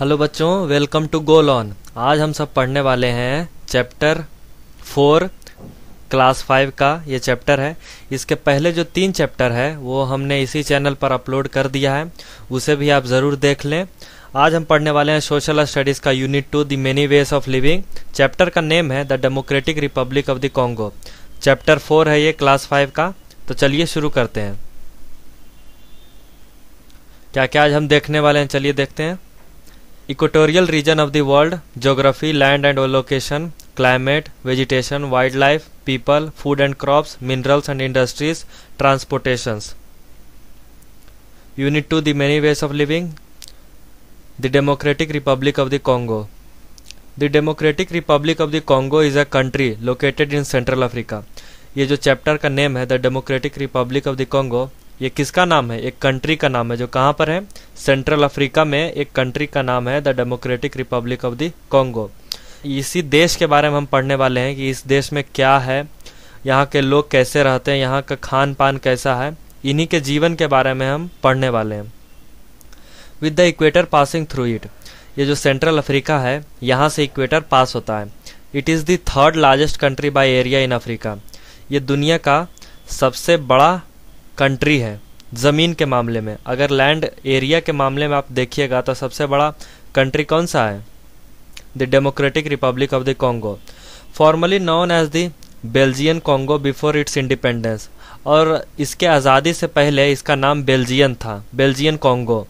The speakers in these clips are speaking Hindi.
हेलो बच्चों वेलकम टू गोल ऑन आज हम सब पढ़ने वाले हैं चैप्टर फोर क्लास फाइव का ये चैप्टर है इसके पहले जो तीन चैप्टर है वो हमने इसी चैनल पर अपलोड कर दिया है उसे भी आप ज़रूर देख लें आज हम पढ़ने वाले हैं सोशल स्टडीज़ का unit two the many ways of living chapter का नेम है the Democratic Republic of the Congo chapter four है ये क्लास फाइव का तो चलिए शुरू करते हैं क्या क्या आज हम देखने वाले हैं चलिए देखते हैं Equatorial region of the world, geography, land and location, climate, vegetation, wildlife, people, food and crops, minerals and industries, transportations. Unit 2 The many ways of living, the Democratic Republic of the Congo. The Democratic Republic of the Congo is a country located in Central Africa. ये जो चैप्टर का नेम है the Democratic Republic of the Congo ये किसका नाम है एक कंट्री का नाम है जो कहाँ पर है सेंट्रल अफ्रीका में एक कंट्री का नाम है the Democratic Republic of the Congo इसी देश के बारे में हम पढ़ने वाले हैं कि इस देश में क्या है यहाँ के लोग कैसे रहते हैं यहाँ का खान पान कैसा है इन्हीं के जीवन के बारे में हम पढ़ने वाले हैं with the equator passing through it ये जो सेंट्रल अफ्रीका है यहाँ से इक्वेटर पास होता है इट इज़ दर्ड third largest country by area in Africa ये दुनिया का सबसे बड़ा कंट्री है ज़मीन के मामले में अगर लैंड एरिया के मामले में आप देखिएगा तो सबसे बड़ा कंट्री कौन सा है the Democratic Republic of the Congo formerly known as the Belgian Congo before its independence और इसके आज़ादी से पहले इसका नाम बेल्जियन था Belgian Congo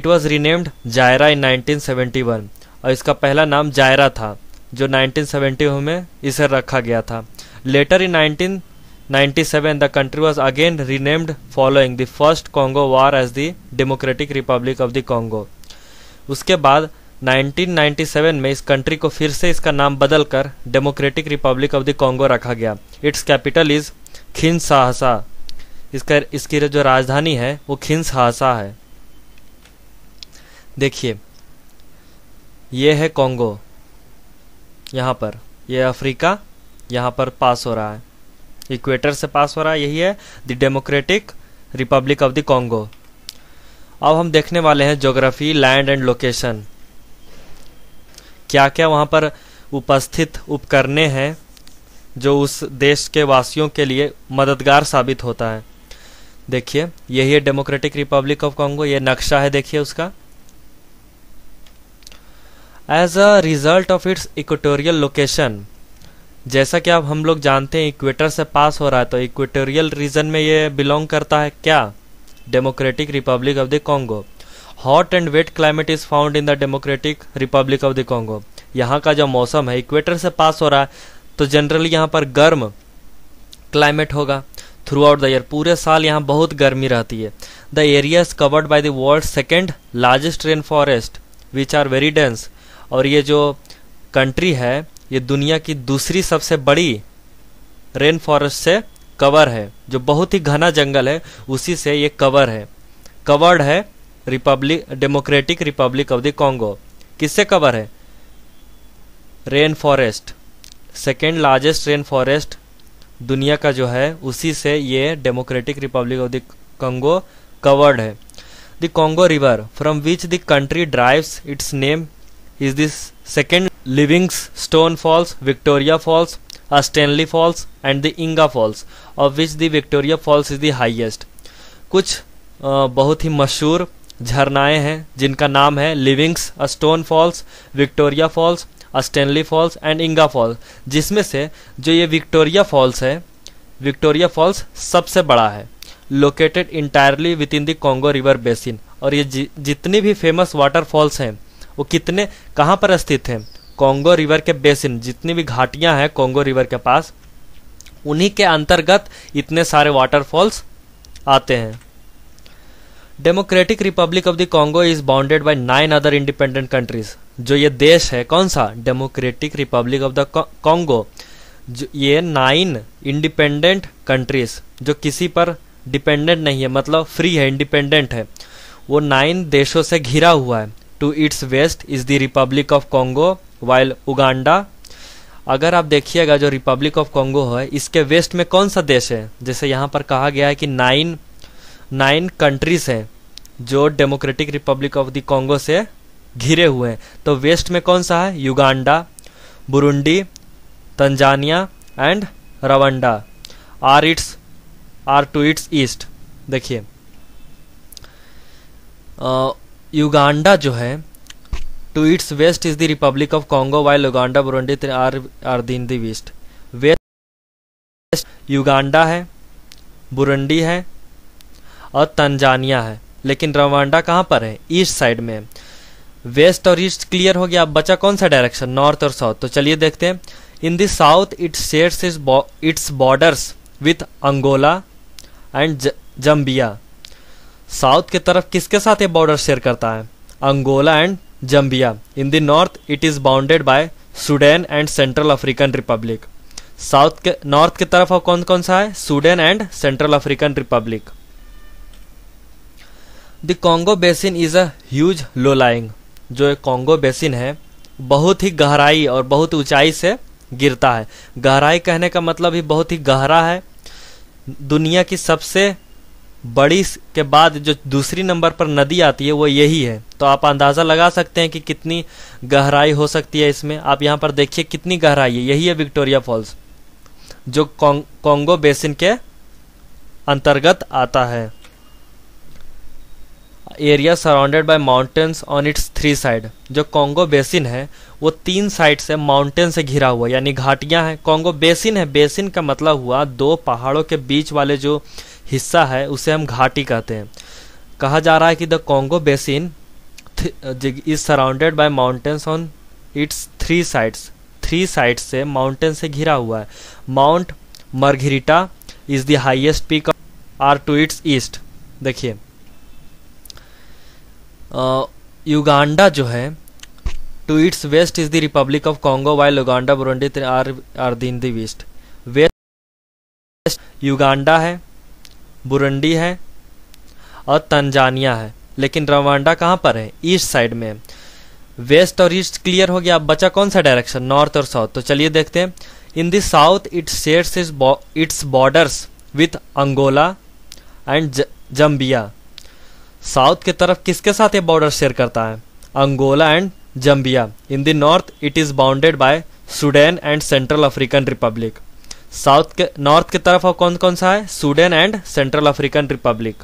it was renamed Zaire in 1971 और इसका पहला नाम जायरा था जो 1970 में इसे रखा गया था later in nineteen 97 the country was again renamed following the first Congo war as the Democratic Republic of the Congo उसके बाद 1997 में इस कंट्री को फिर से इसका नाम बदलकर Democratic Republic of the Congo रखा गया इट्स कैपिटल इज खिन साहसा इसका इसकी जो राजधानी है वो खिन साहसा है देखिए ये है कॉन्गो यहाँ पर ये अफ्रीका यहाँ पर पास हो रहा है इक्वेटर से पास हो रहा है यही है the Democratic Republic of the Congo अब हम देखने वाले हैं ज्योग्राफी लैंड एंड लोकेशन क्या क्या वहाँ पर उपस्थित उपकरणें हैं जो उस देश के वासियों के लिए मददगार साबित होता है देखिए यही है डेमोक्रेटिक रिपब्लिक ऑफ कॉन्गो ये नक्शा है देखिए उसका as a result of its equatorial location जैसा कि आप हम लोग जानते हैं इक्वेटर से पास हो रहा है तो इक्वेटोरियल रीजन में ये बिलोंग करता है क्या Democratic Republic of the Congo hot and wet climate is found in the Democratic Republic of the Congo यहाँ का जो मौसम है इक्वेटर से पास हो रहा है तो जनरली यहाँ पर गर्म क्लाइमेट होगा थ्रू आउट द ईयर पूरे साल यहाँ बहुत गर्मी रहती है the area is covered by the world second largest rain forest which are very dense और ये जो कंट्री है ये दुनिया की दूसरी सबसे बड़ी रेन फॉरेस्ट से कवर है जो बहुत ही घना जंगल है उसी से ये कवर है कवर्ड है Republic Democratic Republic of the Congo किससे कवर है rain forest second largest rain forest दुनिया का जो है उसी से ये Democratic Republic of the Congo covered है the Congo River from which the country drives its name is this Livingstone Falls Victoria Falls Stanley Falls and the Inga Falls of which the Victoria Falls is the highest कुछ बहुत ही मशहूर झरनाएं हैं जिनका नाम है Livingstone Falls Victoria Falls Stanley Falls and Inga Falls जिसमें से जो ये विक्टोरिया फॉल्स है विक्टोरिया फॉल्स सबसे बड़ा है located entirely within the Congo River basin और ये जितनी भी फेमस वाटरफॉल्स हैं वो कितने कहाँ पर स्थित हैं कोंगो रिवर के बेसिन जितनी भी घाटियाँ हैं कोंगो रिवर के पास उन्हीं के अंतर्गत इतने सारे वाटरफॉल्स आते हैं Democratic Republic of the Congo is bounded by nine other independent countries जो ये देश है कौन सा Democratic Republic of the Congo जो ये नाइन इंडिपेंडेंट कंट्रीज जो किसी पर डिपेंडेंट नहीं है मतलब फ्री है इंडिपेंडेंट है वो नाइन देशों से घिरा हुआ है to its west is the Republic of Congo, while Uganda. अगर आप देखिएगा जो रिपब्लिक ऑफ कॉन्गो है इसके वेस्ट में कौन सा देश है जैसे यहाँ पर कहा गया है कि नाइन नाइन कंट्रीज़ हैं जो Democratic Republic of the Congo से घिरे हुए हैं तो वेस्ट में कौन सा है Uganda Burundi Tanzania and Rwanda are its are to its east देखिए युगांडा जो है to its west is the Republic of Congo while Uganda Burundi are are then west west Uganda है बुरुंडी है और तंजानिया है लेकिन रवांडा कहाँ पर है ईस्ट साइड में वेस्ट और ईस्ट क्लियर हो गया अब बचा कौन सा डायरेक्शन नॉर्थ और साउथ तो चलिए देखते हैं in the south it shares its borders with Angola and Zambia south के तरफ किसके साथ ये बॉर्डर शेयर करता है Angola and Zambia in the north it is bounded by Sudan and Central African Republic south के नॉर्थ की तरफ कौन कौन सा है Sudan and Central African Republic the Congo basin is huge low lying जो एक कॉन्गो बेसिन है बहुत ही गहराई और बहुत ऊंचाई से गिरता है गहराई कहने का मतलब ही बहुत ही गहरा है दुनिया की सबसे बड़ी के बाद जो दूसरी नंबर पर नदी आती है वो यही है तो आप अंदाज़ा लगा सकते हैं कि कितनी गहराई हो सकती है इसमें आप यहाँ पर देखिए कितनी गहराई है यही है विक्टोरिया फॉल्स जो कॉन्गो बेसिन के अंतर्गत आता है area surrounded by mountains on its three side जो कॉन्गो बेसिन है वो तीन साइड से माउंटेन से घिरा हुआ यानी घाटियां हैं कॉन्गो बेसिन है बेसिन का मतलब हुआ दो पहाड़ों के बीच वाले जो हिस्सा है उसे हम घाटी कहते हैं कहा जा रहा है कि the Congo basin is surrounded by mountains on its three sides three side से माउंटेन से घिरा हुआ है Mount Margherita is the highest peak are to its east देखिए युगांडा जो है to its west is the Republic of Congo while Uganda Burundi are are in the waste west Uganda है बुरंडी है और तंजानिया है लेकिन रवांडा कहाँ पर है ईस्ट साइड में वेस्ट और ईस्ट क्लियर हो गया अब बचा कौन सा डायरेक्शन नॉर्थ और साउथ तो चलिए देखते हैं in the south it shares its borders with Angola and Zambia south की तरफ किसके साथ ये बॉर्डर शेयर करता है Angola and Zambia in the north it is bounded by Sudan and Central African Republic south के नॉर्थ की तरफ और कौन कौन सा है Sudan and Central African Republic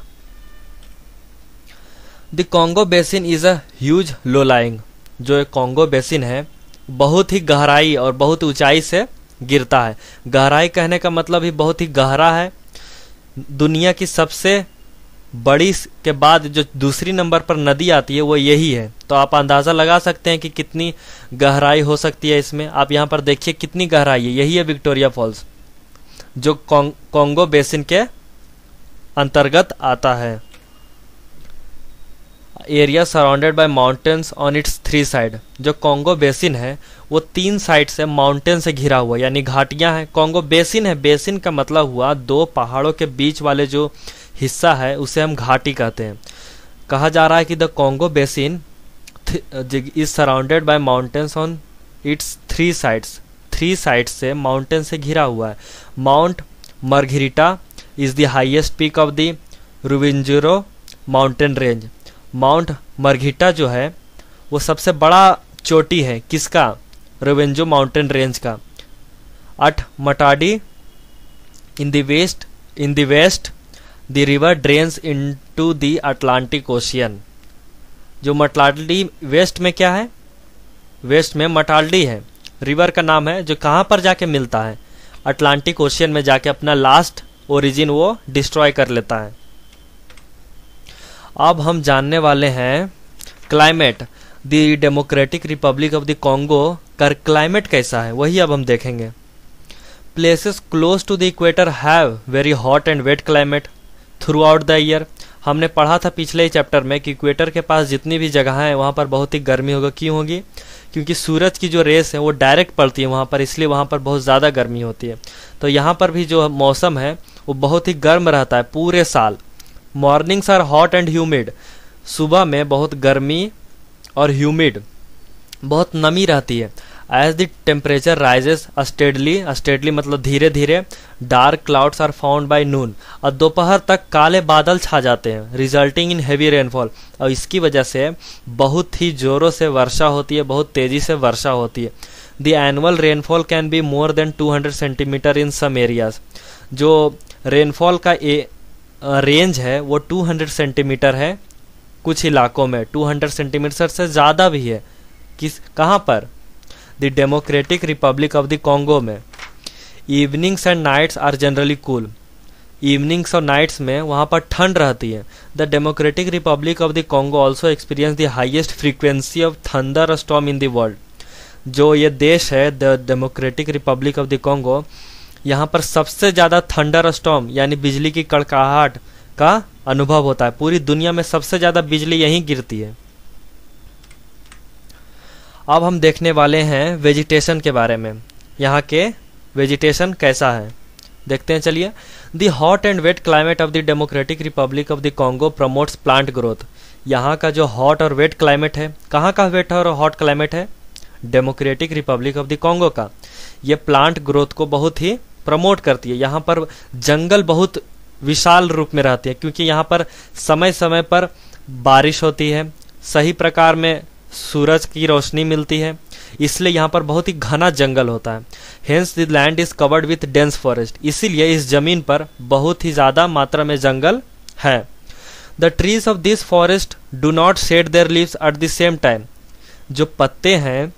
the Congo basin is a huge low lying जो एक कॉन्गो बेसिन है बहुत ही गहराई और बहुत ऊंचाई से गिरता है गहराई कहने का मतलब ही बहुत ही गहरा है दुनिया की सबसे बड़ी के बाद जो दूसरी नंबर पर नदी आती है वो यही है तो आप अंदाज़ा लगा सकते हैं कि कितनी गहराई हो सकती है इसमें आप यहाँ पर देखिए कितनी गहराई है यही है विक्टोरिया फॉल्स जो कॉन्गो बेसिन के अंतर्गत आता है area surrounded by mountains on its three side जो कॉन्गो बेसिन है वो तीन साइड से माउंटेन से घिरा हुआ यानी घाटियां हैं कॉन्गो बेसिन है बेसिन का मतलब हुआ दो पहाड़ों के बीच वाले जो हिस्सा है उसे हम घाटी कहते हैं कहा जा रहा है कि the Congo basin is surrounded by mountains on its three sides three side से माउंटेन से घिरा हुआ है Mount Margherita is the highest peak of the Ruwenzori mountain range Mount Margherita जो है वो सबसे बड़ा चोटी है किसका रोवेंजो माउंटेन रेंज का अट मटाडी इन देश in the west the river drains into the Atlantic Ocean जो मटाडी वेस्ट में क्या है वेस्ट में मटालडी है रिवर का नाम है जो कहाँ पर जाके मिलता है अटलांटिक ओशियन में जाके अपना लास्ट ओरिजिन वो डिस्ट्रॉय कर लेता है अब हम जानने वाले हैं climate the Democratic Republic of the Congo का क्लाइमेट कैसा है वही अब हम देखेंगे places close to the equator have very hot and wet climate throughout the year हमने पढ़ा था पिछले ही चैप्टर में कि इक्वेटर के पास जितनी भी जगह हैं वहाँ पर बहुत ही गर्मी होगी क्यों होगी क्योंकि सूरज की जो रेस है वो डायरेक्ट पड़ती है वहाँ पर इसलिए वहाँ पर बहुत ज़्यादा गर्मी होती है तो यहाँ पर भी जो मौसम है वो बहुत ही गर्म रहता है पूरे साल mornings are hot and humid सुबह में बहुत गर्मी और ह्यूमिड बहुत नमी रहती है as the temperature rises steadily steadily मतलब धीरे धीरे dark clouds are found by noon और दोपहर तक काले बादल छा जाते हैं रिजल्टिंग इन हैवी रेनफॉल और इसकी वजह से बहुत ही ज़ोरों से वर्षा होती है बहुत तेज़ी से वर्षा होती है the annual rainfall can be more than 200 centimetre in some areas जो रेनफॉल का ए रेंज है वो 200 सेंटीमीटर है कुछ इलाकों में 200 सेंटीमीटर से ज़्यादा भी है किस कहाँ पर the Democratic Republic of the Congo में evenings and nights are generally cool evenings और नाइट्स में वहाँ पर ठंड रहती है the Democratic Republic of the Congo also experience the highest frequency of thunderstorm in the world जो ये देश है the Democratic Republic of the Congo यहाँ पर सबसे ज़्यादा थंडर स्टॉम यानी बिजली की कड़काहट का अनुभव होता है पूरी दुनिया में सबसे ज़्यादा बिजली यहीं गिरती है अब हम देखने वाले हैं वेजिटेशन के बारे में यहाँ के वेजिटेशन कैसा है देखते हैं चलिए the hot and wet climate of the Democratic Republic of the Congo promotes plant growth यहाँ का जो हॉट और वेट क्लाइमेट है कहाँ का वेट और हॉट क्लाइमेट है Democratic Republic of the Congo का ये प्लांट ग्रोथ को बहुत ही प्रमोट करती है यहाँ पर जंगल बहुत विशाल रूप में रहती है क्योंकि यहाँ पर समय समय पर बारिश होती है सही प्रकार में सूरज की रोशनी मिलती है इसलिए यहाँ पर बहुत ही घना जंगल होता है hence the land is covered with dense forest इसीलिए इस जमीन पर बहुत ही ज़्यादा मात्रा में जंगल है the trees of this forest do not shed their leaves at the same time जो पत्ते हैं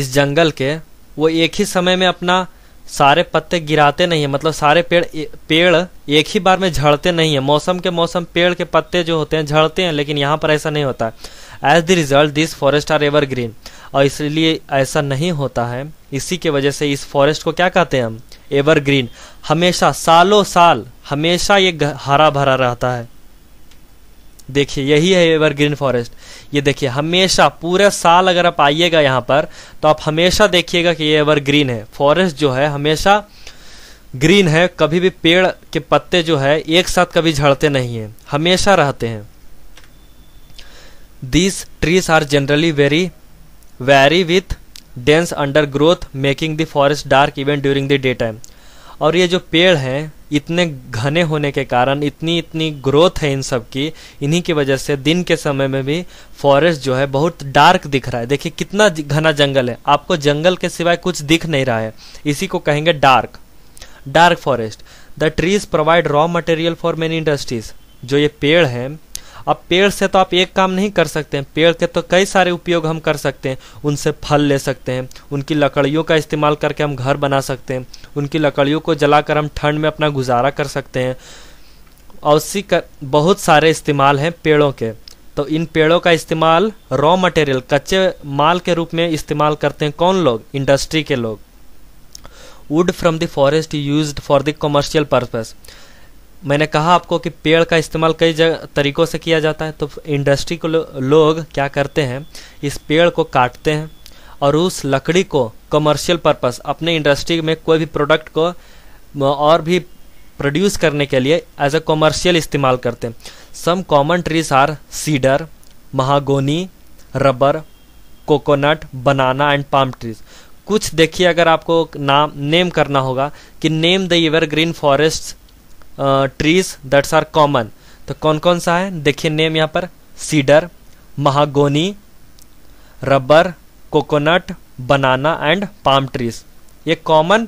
इस जंगल के वो एक ही समय में अपना सारे पत्ते गिराते नहीं है मतलब सारे पेड़ पेड़ एक ही बार में झड़ते नहीं है मौसम के मौसम पेड़ के पत्ते जो होते हैं झड़ते हैं लेकिन यहाँ पर ऐसा नहीं होता as the result this forest are evergreen और इसलिए ऐसा नहीं होता है इसी के वजह से इस फॉरेस्ट को क्या कहते हैं हम एवर ग्रीन हमेशा सालों साल हमेशा ये हरा भरा रहता है देखिए यही है एवरग्रीन फॉरेस्ट ये देखिए हमेशा पूरे साल अगर आप आइएगा यहाँ पर तो आप हमेशा देखिएगा कि ये एवरग्रीन है फॉरेस्ट जो है हमेशा ग्रीन है कभी भी पेड़ के पत्ते जो है एक साथ कभी झड़ते नहीं हैं हमेशा रहते हैं these trees are generally very very with dense undergrowth making the forest dark even during the daytime और ये जो पेड़ हैं इतने घने होने के कारण इतनी इतनी ग्रोथ है इन सब की इन्हीं की वजह से दिन के समय में भी फॉरेस्ट जो है बहुत डार्क दिख रहा है देखिए कितना घना जंगल है आपको जंगल के सिवाय कुछ दिख नहीं रहा है इसी को कहेंगे dark dark forest the trees provide raw material for many industries जो ये पेड़ हैं अब पेड़ से तो आप एक काम नहीं कर सकते हैं पेड़ के तो कई सारे उपयोग हम कर सकते हैं उनसे फल ले सकते हैं उनकी लकड़ियों का इस्तेमाल करके हम घर बना सकते हैं उनकी लकड़ियों को जलाकर हम ठंड में अपना गुजारा कर सकते हैं और उसी कर बहुत सारे इस्तेमाल हैं पेड़ों के तो इन पेड़ों का इस्तेमाल रॉ मटेरियल कच्चे माल के रूप में इस्तेमाल करते हैं कौन लोग इंडस्ट्री के लोग wood from the forest use for the commercial purpose मैंने कहा आपको कि पेड़ का इस्तेमाल कई तरीक़ों से किया जाता है तो इंडस्ट्री को लो, लोग क्या करते हैं इस पेड़ को काटते हैं और उस लकड़ी को कमर्शियल पर्पस अपने इंडस्ट्री में कोई भी प्रोडक्ट को और भी प्रोड्यूस करने के लिए एज अ कॉमर्शियल इस्तेमाल करते हैं some common trees are cedar mahogany rubber coconut banana and palm trees कुछ देखिए अगर आपको नाम नेम करना होगा कि name the evergreen forests trees that's are common तो कौन कौन सा है देखिए नेम यहाँ पर cedar mahogany rubber coconut banana and palm trees ये कॉमन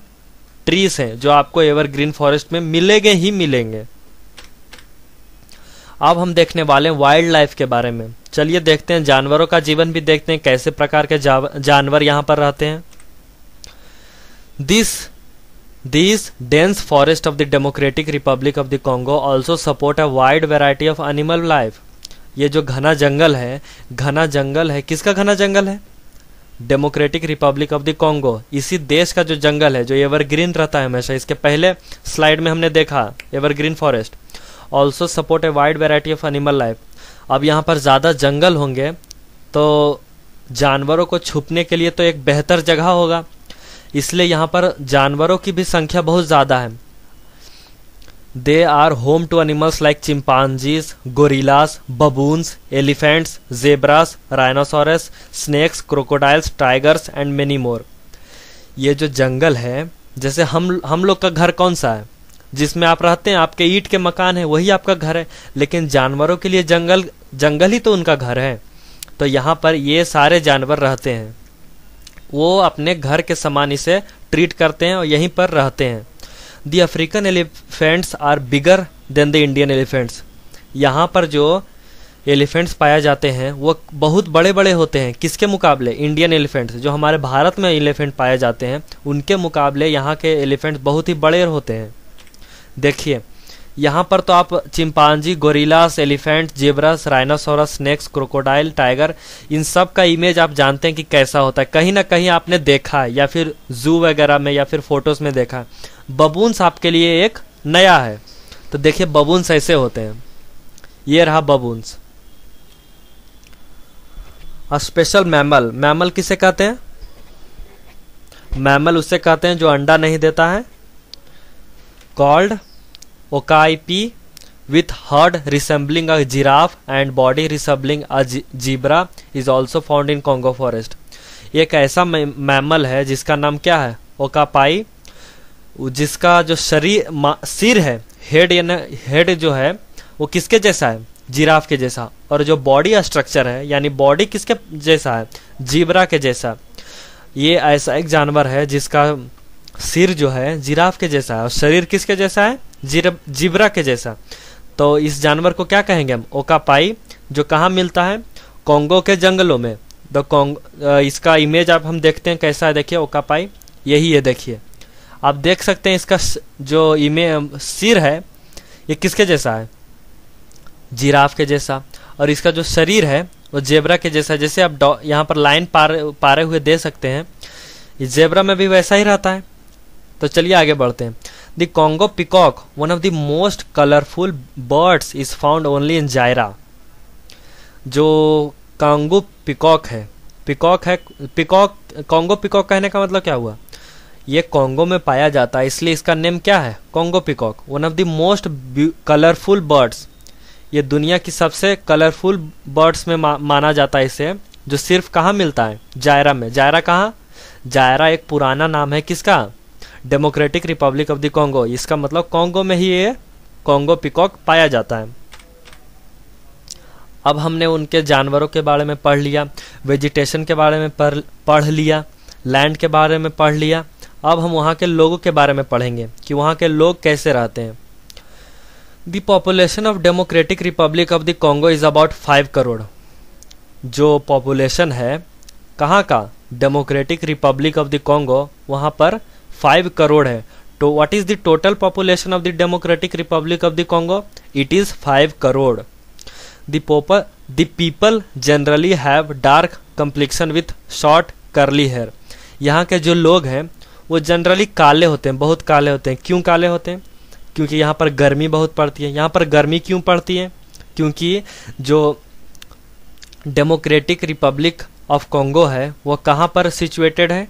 ट्रीज हैं जो आपको एवरग्रीन फॉरेस्ट में मिलेंगे ही मिलेंगे अब हम देखने वाले हैं वाइल्ड लाइफ के बारे में चलिए देखते हैं जानवरों का जीवन भी देखते हैं कैसे प्रकार के जानवर यहाँ पर रहते हैं this These dense forests of the Democratic Republic of the Congo also support a wide variety of animal life. ये जो घना जंगल है घना जंगल है किसका घना जंगल है Democratic Republic of the Congo इसी देश का जो जंगल है जो एवरग्रीन रहता है हमेशा इसके पहले स्लाइड में हमने देखा evergreen forest also support a wide variety of animal life अब यहाँ पर ज़्यादा जंगल होंगे तो जानवरों को छुपने के लिए तो एक बेहतर जगह होगा इसलिए यहाँ पर जानवरों की भी संख्या बहुत ज़्यादा है they are home to animals like chimpanzees gorillas baboons elephants zebras rhinoceros snakes crocodiles tigers and many more ये जो जंगल है जैसे हम हम लोग का घर कौन सा है जिसमें आप रहते हैं आपके ईट के मकान है वही आपका घर है लेकिन जानवरों के लिए जंगल जंगल ही तो उनका घर है तो यहाँ पर ये सारे जानवर रहते हैं वो अपने घर के समान इसे ट्रीट करते हैं और यहीं पर रहते हैं the African elephants are bigger than the Indian elephants यहाँ पर जो एलिफेंट्स पाए जाते हैं वो बहुत बड़े बड़े होते हैं किसके मुकाबले इंडियन एलिफेंट्स जो हमारे भारत में एलिफेंट पाए जाते हैं उनके मुकाबले यहाँ के एलिफेंट्स बहुत ही बड़े होते हैं देखिए यहाँ पर तो आप chimpanzee gorillas elephant zebras rhinoceros snakes crocodile tiger इन सब का इमेज आप जानते हैं कि कैसा होता है कहीं ना कहीं आपने देखा है या फिर जू वगैरह में या फिर फोटोज़ में देखा है बबून्स आपके लिए एक नया है तो देखिए बबून्स ऐसे होते हैं ये रहा बबून्स स्पेशल मैमल मैमल किसे कहते हैं मैमल उसे कहते हैं जो अंडा नहीं देता है called okapi with head resembling a giraffe and body resembling a zebra is also found in Congo forest. एक ऐसा मैमल है जिसका नाम क्या है ओकापाई जिसका जो शरीर सिर है हेड यानी हेड जो है वो किसके जैसा है जिराफ के जैसा और जो बॉडी स्ट्रक्चर है यानी बॉडी किसके जैसा है जीबरा के जैसा ये ऐसा एक जानवर है जिसका सिर जो है जिराफ के जैसा है और शरीर किसके जैसा है जिब्रा के जैसा तो इस जानवर को क्या कहेंगे हम ओकापाई जो कहाँ मिलता है कोंगो के जंगलों में द कोंग इसका इमेज आप हम देखते हैं कैसा है देखिए ओकापाई यही है देखिए आप देख सकते हैं इसका जो इमेज सिर है ये किसके जैसा है जिराफ के जैसा और इसका जो शरीर है वो जेबरा के जैसा जैसे आप यहाँ पर लाइन पार पारे हुए दे सकते हैं जेबरा में भी वैसा ही रहता है तो चलिए आगे बढ़ते हैं The Congo peacock, one of the most colorful birds, is found only in Jaira. जो कांगो पिकॉक है पिकॉक है पिकॉक कॉन्गो पिकॉक कहने का मतलब क्या हुआ ये कॉन्गो में पाया जाता है इसलिए इसका नेम क्या है Congo peacock one of the most colourful birds ये दुनिया की सबसे कलरफुल बर्ड्स में मा, माना जाता है इसे जो सिर्फ कहाँ मिलता है जायरा में जायरा कहाँ जायरा एक पुराना नाम है किसका Democratic Republic of the Congo इसका मतलब कॉन्गो में ही ये कॉन्गो पिकॉक पाया जाता है अब हमने उनके जानवरों के बारे में पढ़ लिया वेजिटेशन के बारे में पढ़ लिया लैंड के बारे में पढ़ लिया अब हम वहाँ के लोगों के बारे में पढ़ेंगे कि वहाँ के लोग कैसे रहते हैं the population of Democratic Republic of the Congo is about five crore जो पॉपुलेशन है कहाँ का Democratic Republic of the Congo वहाँ पर फाइव करोड़ है तो what is the total population of the Democratic Republic of the Congo it is five crore the people generally have dark dark with short curly hair यहाँ के जो लोग हैं वो जनरली काले होते हैं बहुत काले होते हैं क्यों काले होते हैं क्योंकि यहाँ पर गर्मी बहुत पड़ती है यहाँ पर गर्मी क्यों पड़ती है क्योंकि जो डेमोक्रेटिक रिपब्लिक ऑफ कॉन्गो है वो कहाँ पर सिचुएटेड है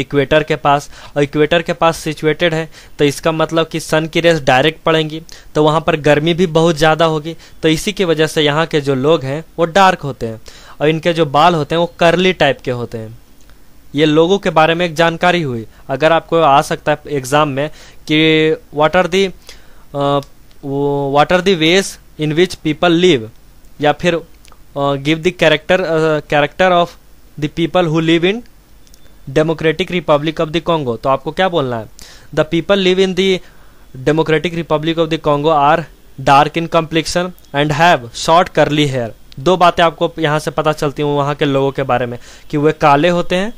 इक्वेटर के पास और इक्वेटर के पास सिचुएटेड है तो इसका मतलब कि सन की रेस डायरेक्ट पड़ेंगी तो वहाँ पर गर्मी भी बहुत ज़्यादा होगी तो इसी की वजह से यहाँ के जो लोग हैं वो डार्क होते हैं और इनके जो बाल होते हैं वो करली टाइप के होते हैं ये लोगों के बारे में एक जानकारी हुई अगर आपको आ सकता है एग्ज़ाम में कि what are the what are the ways in which people live या फिर give the character character of the people who live in Democratic Republic of the Congo तो आपको क्या बोलना है the people live in the Democratic Republic of the Congo are dark in complexion and have short curly hair दो बातें आपको यहाँ से पता चलती हूँ वहाँ के लोगों के बारे में कि वे काले होते हैं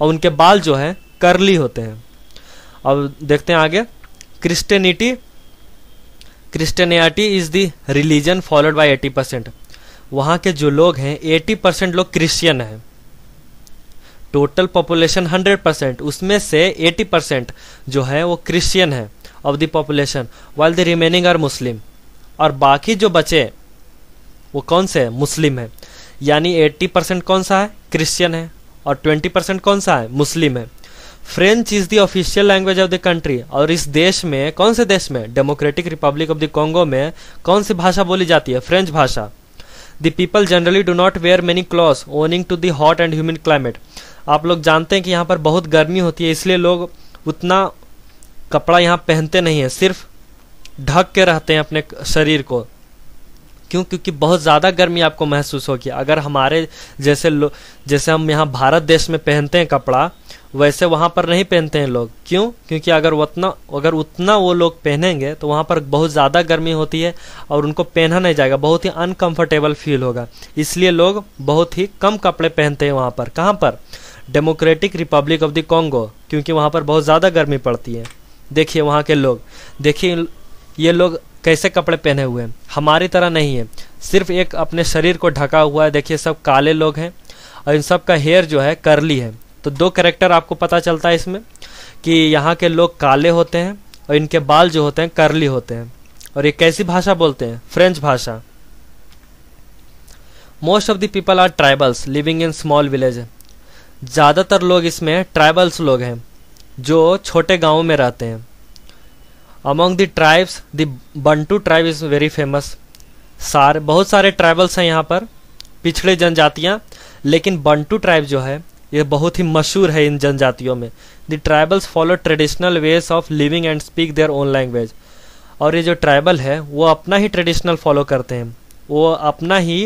और उनके बाल जो हैं करली होते हैं अब देखते हैं आगे Christianity Christianity is the religion followed by 80 percent वहाँ के जो लोग हैं 80 परसेंट लोग क्रिश्चियन हैं टोटल पॉपुलेशन 100 परसेंट उसमें से 80 परसेंट जो है वो क्रिश्चियन है of the population while the remaining are Muslim और बाकी जो बचे वो कौन से है मुस्लिम है यानी 80 परसेंट कौन सा है क्रिश्चियन है और 20 परसेंट कौन सा है मुस्लिम है French is the official language of the country और इस देश में कौन से देश में Democratic Republic of the Congo में कौन सी भाषा बोली जाती है फ्रेंच भाषा the people generally do not wear many cloth owing to the hot and humid climate आप लोग जानते हैं कि यहाँ पर बहुत गर्मी होती है इसलिए लोग उतना कपड़ा यहाँ पहनते नहीं है सिर्फ ढक के रहते हैं अपने शरीर को क्यों क्योंकि बहुत ज़्यादा गर्मी आपको महसूस होगी अगर हमारे जैसे लो जैसे हम यहाँ भारत देश में पहनते हैं कपड़ा वैसे वहाँ पर नहीं पहनते हैं लोग क्यों क्योंकि अगर उतना अगर उतना वो लोग पहनेंगे तो वहाँ पर बहुत ज़्यादा गर्मी होती है और उनको पहना नहीं जाएगा बहुत ही अनकम्फर्टेबल फील होगा इसलिए लोग बहुत ही कम कपड़े पहनते हैं वहाँ पर कहाँ पर Democratic Republic of the Congo क्योंकि वहाँ पर बहुत ज़्यादा गर्मी पड़ती है देखिए वहाँ के लोग देखिए ये लोग कैसे कपड़े पहने हुए हैं हमारी तरह नहीं है सिर्फ एक अपने शरीर को ढका हुआ है देखिए सब काले लोग हैं और इन सब का हेयर जो है करली है तो दो करेक्टर आपको पता चलता है इसमें कि यहाँ के लोग काले होते हैं और इनके बाल जो होते हैं करली होते हैं और ये कैसी भाषा बोलते हैं फ्रेंच भाषा most of the people are tribals living in small village ज़्यादातर लोग इसमें ट्राइबल्स लोग हैं जो छोटे गाँव में रहते हैं among the tribes the Bantu tribe is very famous सार बहुत सारे ट्राइबल्स हैं यहाँ पर पिछड़े जनजातियाँ लेकिन बंटू ट्राइब जो है ये बहुत ही मशहूर है इन जनजातियों में the tribals follow traditional ways of living and speak their own language और ये जो ट्राइबल है वो अपना ही ट्रेडिशनल फॉलो करते हैं वो अपना ही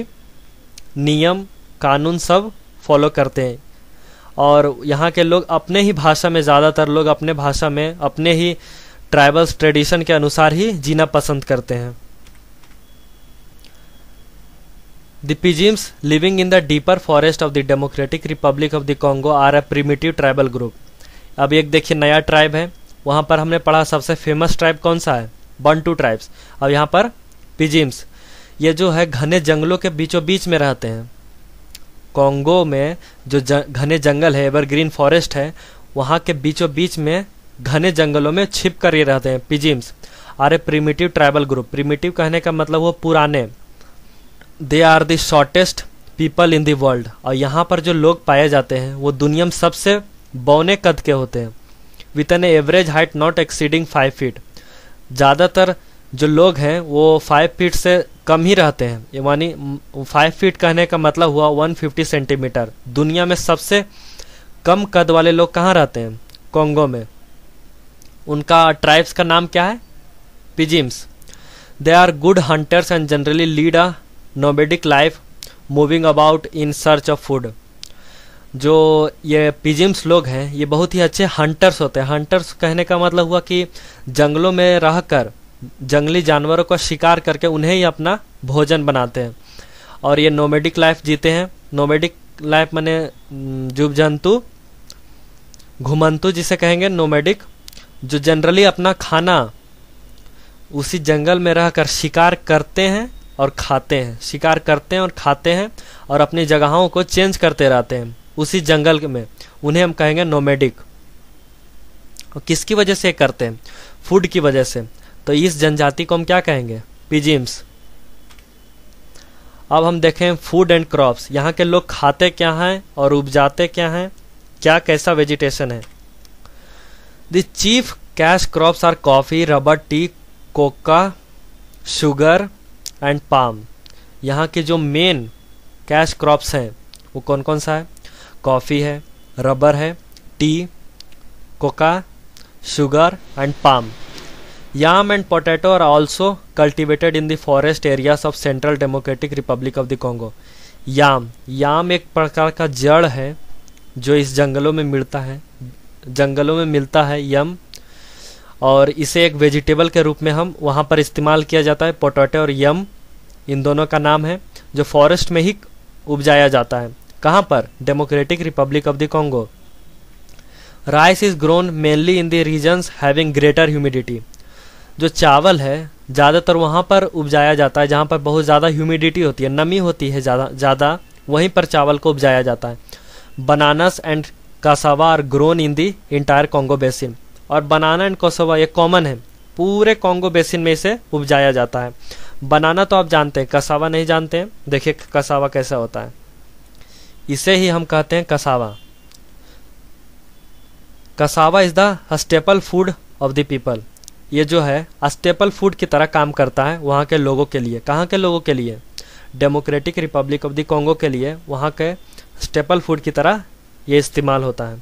नियम कानून सब फॉलो करते हैं और यहाँ के लोग अपने ही भाषा में ज़्यादातर लोग अपने भाषा में अपने ही ट्राइबल्स ट्रेडिशन के अनुसार ही जीना पसंद करते हैं the Pygmies living in the deeper forest of the Democratic Republic of the Congo are a primitive tribal group अब एक देखिए नया ट्राइब है वहाँ पर हमने पढ़ा सबसे फेमस ट्राइब कौन सा है बन टू ट्राइब्स अब यहाँ पर पिजिम्स ये जो है घने जंगलों के बीचों बीच में रहते हैं कॉन्गो में जो ज, घने जंगल है एवरग्रीन फॉरेस्ट है वहाँ के बीचों बीच में घने जंगलों में छिप कर ये रहते हैं Pygmies are a primitive tribal group primitive कहने का मतलब वो पुराने they are the shortest people in the world और यहाँ पर जो लोग पाए जाते हैं वो दुनिया में सबसे बौने कद के होते हैं with an average height not exceeding five feet ज़्यादातर जो लोग हैं वो फाइव फीट से कम ही रहते हैं यानी फाइव फीट कहने का मतलब हुआ वन फिफ्टी सेंटीमीटर दुनिया में सबसे कम कद वाले लोग कहाँ रहते हैं कॉन्गो में उनका ट्राइब्स का नाम क्या है Pygmies they are good hunters and generally lead a nomadic life moving about in search of food जो ये पिजिम्स लोग हैं ये बहुत ही अच्छे हंटर्स होते हैं हंटर्स कहने का मतलब हुआ कि जंगलों में रहकर जंगली जानवरों का शिकार करके उन्हें ही अपना भोजन बनाते हैं और ये नोमेडिक लाइफ जीते हैं नोमेडिक लाइफ मैंने जीव जंतु घुमंतु जिसे कहेंगे नोमेडिक जो जनरली अपना खाना उसी जंगल में रहकर शिकार करते हैं और खाते हैं शिकार करते हैं और खाते हैं और अपनी जगहों को चेंज करते रहते हैं उसी जंगल में उन्हें हम कहेंगे नोमेडिक और किसकी वजह से करते हैं फूड की वजह से तो इस जनजाति को हम क्या कहेंगे पिजिम्स अब हम देखें फूड एंड क्रॉप्स यहाँ के लोग खाते क्या हैं और उपजाते क्या हैं क्या कैसा वेजिटेशन है the chief cash crops are coffee rubber tea cocoa sugar and palm यहाँ के जो मेन कैश क्रॉप्स हैं वो कौन कौन सा है कॉफ़ी है रबर है tea cocoa sugar and palm Yam and potato are also cultivated in the forest areas of Central Democratic Republic of the Congo. Yam yam एक प्रकार का जड़ है जो इस जंगलों में मिलता है जंगलों में मिलता है यम और इसे एक वेजिटेबल के रूप में हम वहाँ पर इस्तेमाल किया जाता है पोटैटो और यम इन दोनों का नाम है जो फॉरेस्ट में ही उपजाया जाता है कहाँ पर Democratic Republic of the Congo rice is grown mainly in the regions having greater humidity जो चावल है ज़्यादातर वहाँ पर उपजाया जाता है जहाँ पर बहुत ज़्यादा ह्यूमिडिटी होती है नमी होती है ज़्यादा ज़्यादा वहीं पर चावल को उपजाया जाता है bananas and cassava are grown in the entire Congo basin और बनाना एंड कोसोवा ये कॉमन है पूरे कॉन्गो बेसिन में इसे उपजाया जाता है बनाना तो आप जानते हैं कसावा नहीं जानते हैं देखिए कसावा कैसा होता है इसे ही हम कहते हैं cassava cassava is the staple food of the people ये जो है स्टेपल फूड की तरह काम करता है वहाँ के लोगों के लिए कहाँ के लोगों के लिए Democratic Republic of the Congo के लिए वहाँ के स्टेपल फूड की तरह ये इस्तेमाल होता है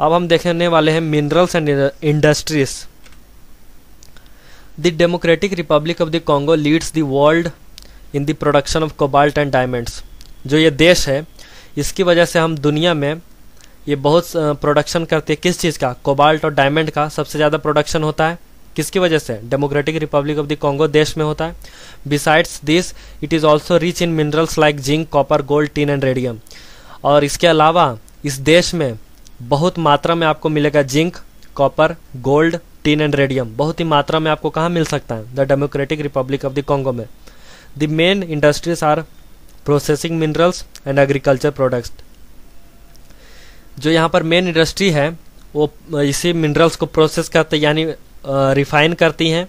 अब हम देखने वाले हैं minerals and industries the Democratic Republic of the Congo leads the world in the production of cobalt and diamonds जो ये देश है इसकी वजह से हम दुनिया में ये बहुत प्रोडक्शन करती है किस चीज़ का कोबाल्ट और डायमंड का सबसे ज़्यादा प्रोडक्शन होता है किसकी वजह से Democratic Republic of the Congo देश में होता है besides this it is also rich in minerals like zinc copper gold tin and radium और इसके अलावा इस देश में बहुत मात्रा में आपको मिलेगा zinc copper gold tin and radium बहुत ही मात्रा में आपको कहाँ मिल सकता है the Democratic Republic of the Congo में the main industries are processing minerals and agriculture products जो यहाँ पर मेन इंडस्ट्री है वो इसी मिनरल्स को प्रोसेस करते यानी रिफाइन करती हैं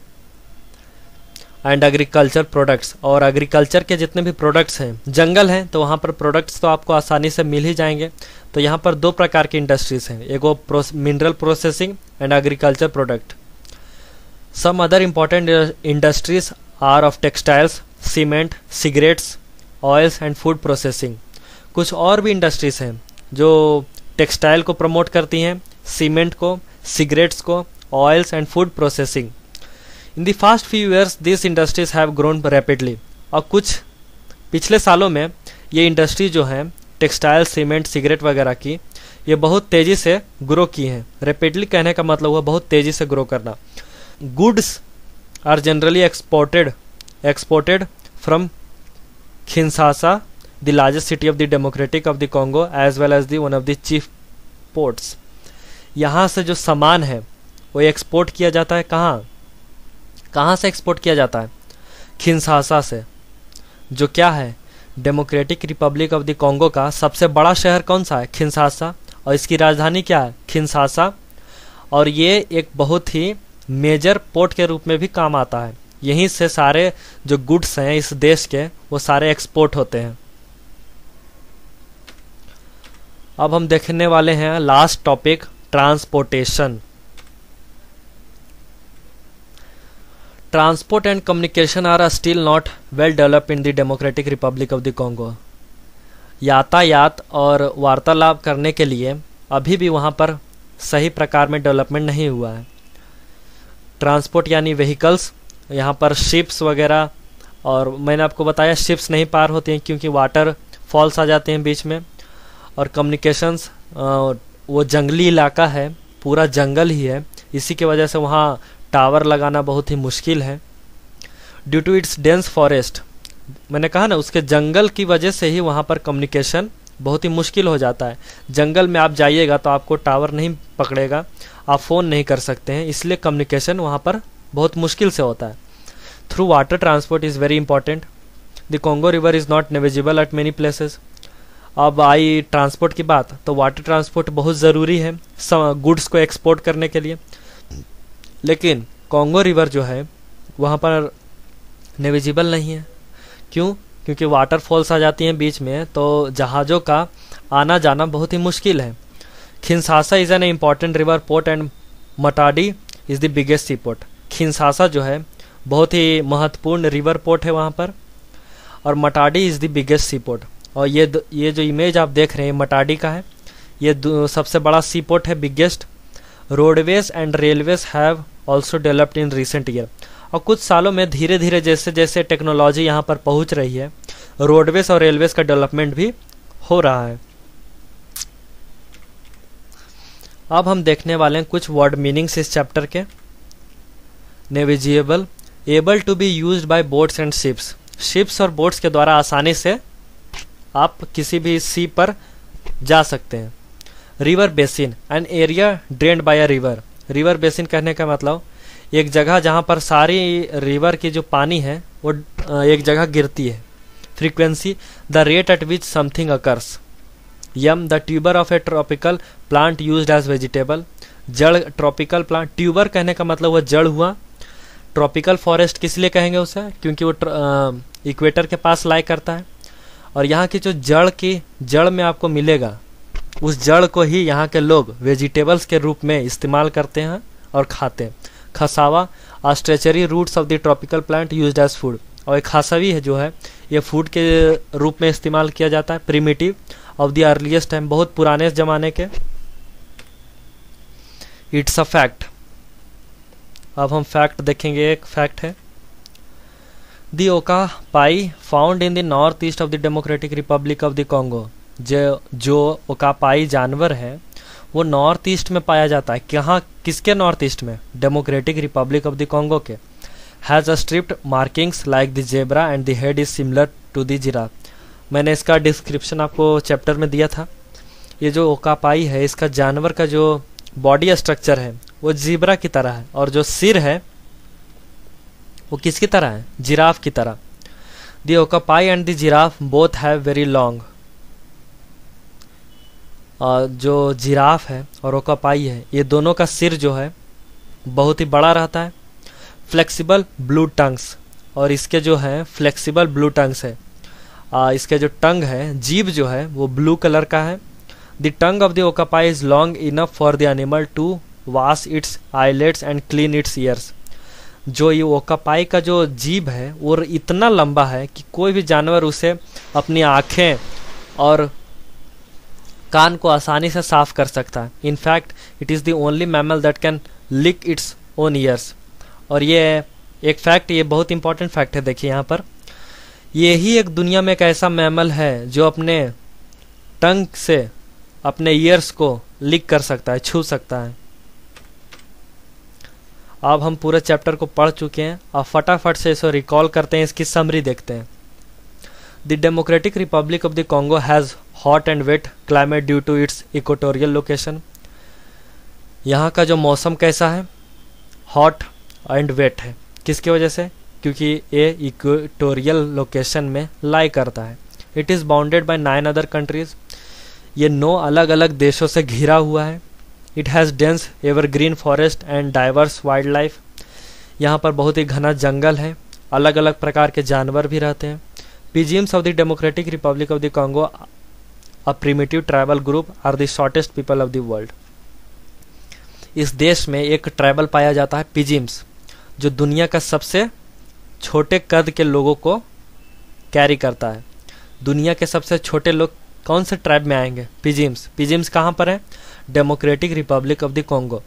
एंड एग्रीकल्चर प्रोडक्ट्स और एग्रीकल्चर के जितने भी प्रोडक्ट्स हैं जंगल हैं तो वहाँ पर प्रोडक्ट्स तो आपको आसानी से मिल ही जाएंगे तो यहाँ पर दो प्रकार की इंडस्ट्रीज हैं एक वो mineral processing and agriculture product some other important industries are of textiles cement cigarettes oils and food processing कुछ और भी इंडस्ट्रीज हैं जो टेक्सटाइल को प्रमोट करती हैं सीमेंट को सिगरेट्स को oils and food processing in the past few years this industries have grown rapidly और कुछ पिछले सालों में ये इंडस्ट्री जो हैं टेक्सटाइल सीमेंट सिगरेट वगैरह की ये बहुत तेज़ी से ग्रो की हैं रेपिडली कहने का मतलब हुआ बहुत तेज़ी से ग्रो करना goods are generally exported exported from Kinshasa the largest city of the Democratic of the Congo as well as the one of the chief ports यहाँ से जो सामान है वो एक्सपोर्ट किया जाता है कहाँ कहाँ से एक्सपोर्ट किया जाता है खिनसासा से जो क्या है Democratic Republic of the Congo का सबसे बड़ा शहर कौन सा है खिंसासा और इसकी राजधानी क्या है खिंसासा और ये एक बहुत ही मेजर पोर्ट के रूप में भी काम आता है यहीं से सारे जो गुड्स हैं इस देश के वो सारे एक्सपोर्ट होते हैं अब हम देखने वाले हैं last topic transportation transport and communication are are still not well develop in the Democratic Republic of the Congo यातायात और वार्तालाप करने के लिए अभी भी वहाँ पर सही प्रकार में डेवलपमेंट नहीं हुआ है ट्रांसपोर्ट यानी व्हीकल्स यहाँ पर शिप्स वगैरह और मैंने आपको बताया शिप्स नहीं पार होती हैं क्योंकि वाटर फॉल्स आ जाते हैं बीच में और कम्युनिकेशंस वो जंगली इलाका है पूरा जंगल ही है इसी की वजह से वहाँ टावर लगाना बहुत ही मुश्किल है due to its dense forest मैंने कहा ना उसके जंगल की वजह से ही वहाँ पर कम्युनिकेशन बहुत ही मुश्किल हो जाता है जंगल में आप जाइएगा तो आपको टावर नहीं पकड़ेगा आप फ़ोन नहीं कर सकते हैं इसलिए कम्युनिकेशन वहाँ पर बहुत मुश्किल से होता है through water transport is very important the Congo river is not navigable at many places अब आई ट्रांसपोर्ट की बात तो वाटर ट्रांसपोर्ट बहुत ज़रूरी है गुड्स को एक्सपोर्ट करने के लिए लेकिन कॉन्गो रिवर जो है वहाँ पर नेविजिबल नहीं है क्यों क्योंकि वाटर फॉल्स आ जाती हैं बीच में तो जहाज़ों का आना जाना बहुत ही मुश्किल है Kinshasa is an important river port and Matadi is the biggest sea port Kinshasa जो है बहुत ही महत्वपूर्ण रिवर पोर्ट है वहाँ पर और Matadi is the biggest sea port और ये ये जो इमेज आप देख रहे हैं मटाडी का है ये सबसे बड़ा सी पोर्ट है biggest roadways and railways have also developed in recent year और कुछ सालों में धीरे धीरे जैसे जैसे टेक्नोलॉजी यहाँ पर पहुँच रही है रोडवेज और रेलवेज का डेवलपमेंट भी हो रहा है अब हम देखने वाले हैं कुछ वर्ड मीनिंग्स इस चैप्टर के navigable able to be use by boats and ships ships और बोट्स के द्वारा आसानी से आप किसी भी सी पर जा सकते हैं river basin an area drained by a river river basin कहने का मतलब एक जगह जहाँ पर सारी रिवर की जो पानी है वो एक जगह गिरती है frequency the rate at which something occurs yam the tuber of a tropical plant use as vegetable जड़ ट्रॉपिकल प्लांट ट्यूबर कहने का मतलब वह जड़ हुआ ट्रॉपिकल फॉरेस्ट किस लिए कहेंगे उसे क्योंकि वो इक्वेटर के पास लाई करता है और यहाँ की जो जड़ की जड़ में आपको मिलेगा उस जड़ को ही यहाँ के लोग वेजिटेबल्स के रूप में इस्तेमाल करते हैं और खाते हैं cassava a starchy roots of the tropical plant use as food और एक खासावी है जो है ये फूड के रूप में इस्तेमाल किया जाता है primitive of the earliest time बहुत पुराने ज़माने के इट्स अ फैक्ट अब हम फैक्ट देखेंगे एक फैक्ट है The Oka found found in the northeast of the Democratic Republic of the Congo जो जो ओकापाई जानवर है वो नॉर्थ ईस्ट में पाया जाता है कहाँ किसके नॉर्थ ईस्ट में Democratic Republic of the Congo के has a striped markings like the zebra and the head is similar to the giraffe मैंने इसका डिस्क्रिप्शन आपको चैप्टर में दिया था ये जो ओकापाई है इसका जानवर का जो बॉडी स्ट्रक्चर है वो जीब्रा की तरह है और जो सिर है वो किसकी तरह है जिराफ की तरह the okapi and the giraffe both have very long जो जिराफ है और ओकापाई है ये दोनों का सिर जो है बहुत ही बड़ा रहता है फ्लेक्सिबल ब्लू टंग्स और इसके जो है फ्लेक्सिबल ब्लू टंग्स है आ, इसके जो टंग है जीव जो है वो ब्लू कलर का है the tongue of the okapi is long enough for the animal to wash its eyelids and clean its ears जो ये ओकापाई का जो जीभ है वो इतना लंबा है कि कोई भी जानवर उसे अपनी आँखें और कान को आसानी से साफ कर सकता है in fact it is the only mammal that can lick its own ears और ये एक फैक्ट ये बहुत इंपॉर्टेंट फैक्ट है देखिए यहाँ पर ये ही एक दुनिया में एक ऐसा मैमल है जो अपने टंग से अपने ईयर्स को लिक कर सकता है छू सकता है अब हम पूरे चैप्टर को पढ़ चुके हैं अब फटाफट से इसको रिकॉल करते हैं इसकी समरी देखते हैं the Democratic Republic of the Congo has hot and wet climate due to its equatorial location यहाँ का जो मौसम कैसा है हॉट एंड वेट है किसकी वजह से क्योंकि ये इक्वेटोरियल लोकेशन में लाई करता है it is bounded by nine other countries ये नौ अलग अलग देशों से घिरा हुआ है it has dense evergreen forest and diverse wild life यहाँ पर बहुत ही घना जंगल है अलग अलग प्रकार के जानवर भी रहते हैं pygmies of the Democratic Republic of the Congo a primitive tribal group are the shortest people of the world इस देश में एक ट्राइबल पाया जाता है पिजिम्स जो दुनिया का सबसे छोटे कद के लोगों को कैरी करता है दुनिया के सबसे छोटे लोग कौन से ट्राइब में आएंगे पिजिम्स पिजिम्स कहाँ पर हैं Democratic Republic of the Congo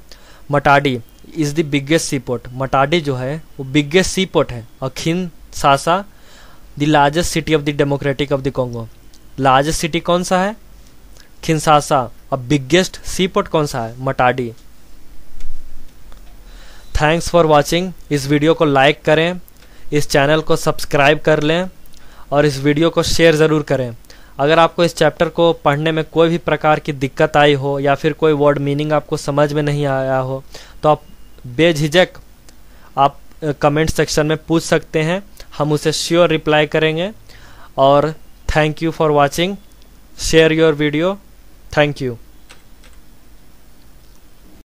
Matadi is the biggest sea port Matadi जो है वो बिगेस्ट सी पोर्ट है Kinshasa the largest city of the Democratic of the Congo largest city कौन सा है खिनसासा और बिगेस्ट सी पोर्ट कौन सा है मटाडी थैंक्स फॉर वॉचिंग इस वीडियो को लाइक करें इस चैनल को सब्सक्राइब कर लें और इस वीडियो को शेयर ज़रूर करें अगर आपको इस चैप्टर को पढ़ने में कोई भी प्रकार की दिक्कत आई हो या फिर कोई वर्ड मीनिंग आपको समझ में नहीं आया हो तो आप बेझिझक आप कमेंट सेक्शन में पूछ सकते हैं हम उसे श्योर रिप्लाई करेंगे और thank you for watching share your video thank you